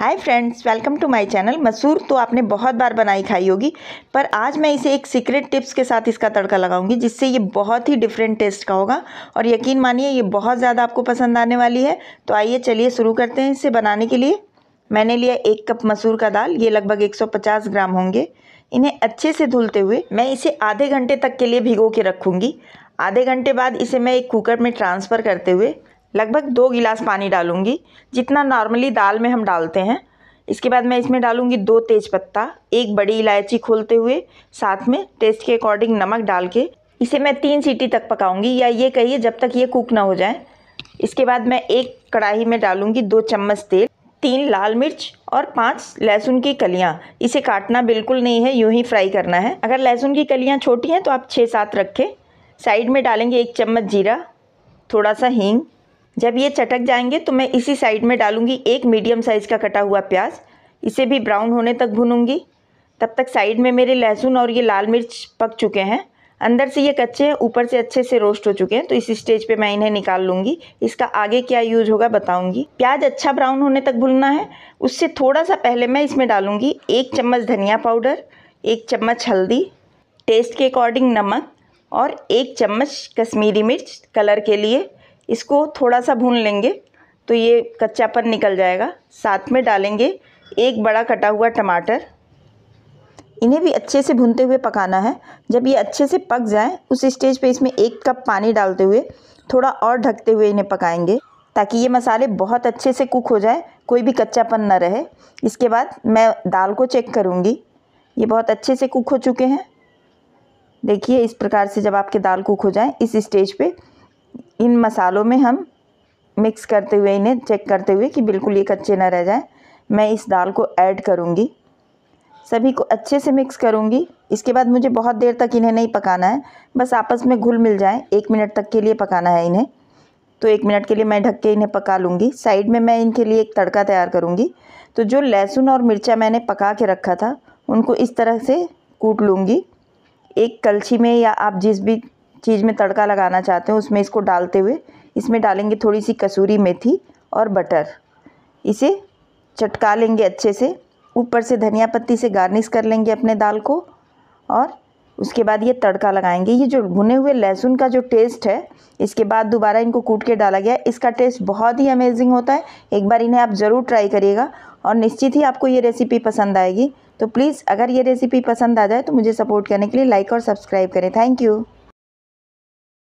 hi friends welcome to my channel मसूर तो आपने बहुत बार बनाई खाई होगी पर आज मैं इसे एक सीक्रेट टिप्स के साथ इसका तड़का लगाऊंगी जिससे ये बहुत ही डिफरेंट टेस्ट का होगा और यकीन मानिए ये बहुत ज़्यादा आपको पसंद आने वाली है तो आइए चलिए शुरू करते हैं इसे बनाने के लिए मैंने लिया एक कप मसूर का दाल ये लगभग एक ग्राम होंगे इन्हें अच्छे से धुलते हुए मैं इसे आधे घंटे तक के लिए भिगो के रखूँगी आधे घंटे बाद इसे मैं एक कुकर में ट्रांसफ़र करते हुए लगभग दो गिलास पानी डालूंगी जितना नॉर्मली दाल में हम डालते हैं इसके बाद मैं इसमें डालूंगी दो तेज़पत्ता एक बड़ी इलायची खोलते हुए साथ में टेस्ट के अकॉर्डिंग नमक डाल के इसे मैं तीन सीटी तक पकाऊंगी या ये कहिए जब तक ये कुक ना हो जाए इसके बाद मैं एक कढ़ाई में डालूँगी दो चम्मच तेल तीन लाल मिर्च और पांच लहसुन की कलियां इसे काटना बिल्कुल नहीं है यूं ही फ्राई करना है अगर लहसुन की कलियां छोटी हैं तो आप छः सात रखें साइड में डालेंगे एक चम्मच जीरा थोड़ा सा हींग जब ये चटक जाएंगे तो मैं इसी साइड में डालूंगी एक मीडियम साइज़ का कटा हुआ प्याज इसे भी ब्राउन होने तक भूनूंगी तब तक साइड में मेरे लहसुन और ये लाल मिर्च पक चुके हैं अंदर से ये कच्चे हैं ऊपर से अच्छे से रोस्ट हो चुके हैं तो इस स्टेज पे मैं इन्हें निकाल लूँगी इसका आगे क्या यूज होगा बताऊँगी प्याज अच्छा ब्राउन होने तक भूनना है उससे थोड़ा सा पहले मैं इसमें डालूँगी एक चम्मच धनिया पाउडर एक चम्मच हल्दी टेस्ट के अकॉर्डिंग नमक और एक चम्मच कश्मीरी मिर्च कलर के लिए इसको थोड़ा सा भून लेंगे तो ये कच्चापन निकल जाएगा साथ में डालेंगे एक बड़ा कटा हुआ टमाटर इन्हें भी अच्छे से भूनते हुए पकाना है जब ये अच्छे से पक जाए उस स्टेज पे इसमें एक कप पानी डालते हुए थोड़ा और ढकते हुए इन्हें पकाएंगे ताकि ये मसाले बहुत अच्छे से कुक हो जाए कोई भी कच्चापन ना रहे इसके बाद मैं दाल को चेक करूँगी ये बहुत अच्छे से कुक हो चुके हैं देखिए इस प्रकार से जब आपके दाल कुक हो जाए इस स्टेज पर इन मसालों में हम मिक्स करते हुए इन्हें चेक करते हुए कि बिल्कुल ये कच्चे ना रह जाए मैं इस दाल को ऐड करूँगी सभी को अच्छे से मिक्स करूँगी इसके बाद मुझे बहुत देर तक इन्हें नहीं पकाना है बस आपस में घुल मिल जाए एक मिनट तक के लिए पकाना है इन्हें तो एक मिनट के लिए मैं ढक के इन्हें पका लूँगी साइड में मैं इनके लिए एक तड़का तैयार करूँगी तो जो लहसुन और मिर्चा मैंने पका के रखा था उनको इस तरह से कूट लूँगी एक कलछी में या आप जिस भी चीज़ में तड़का लगाना चाहते हो उसमें इसको डालते हुए इसमें डालेंगे थोड़ी सी कसूरी मेथी और बटर इसे चटका लेंगे अच्छे से ऊपर से धनिया पत्ती से गार्निश कर लेंगे अपने दाल को और उसके बाद ये तड़का लगाएंगे ये जो भुने हुए लहसुन का जो टेस्ट है इसके बाद दोबारा इनको कूट के डाला गया इसका टेस्ट बहुत ही अमेजिंग होता है एक बार इन्हें आप ज़रूर ट्राई करिएगा और निश्चित ही आपको ये रेसिपी पसंद आएगी तो प्लीज़ अगर ये रेसिपी पसंद आ जाए तो मुझे सपोर्ट करने के लिए लाइक और सब्सक्राइब करें थैंक यू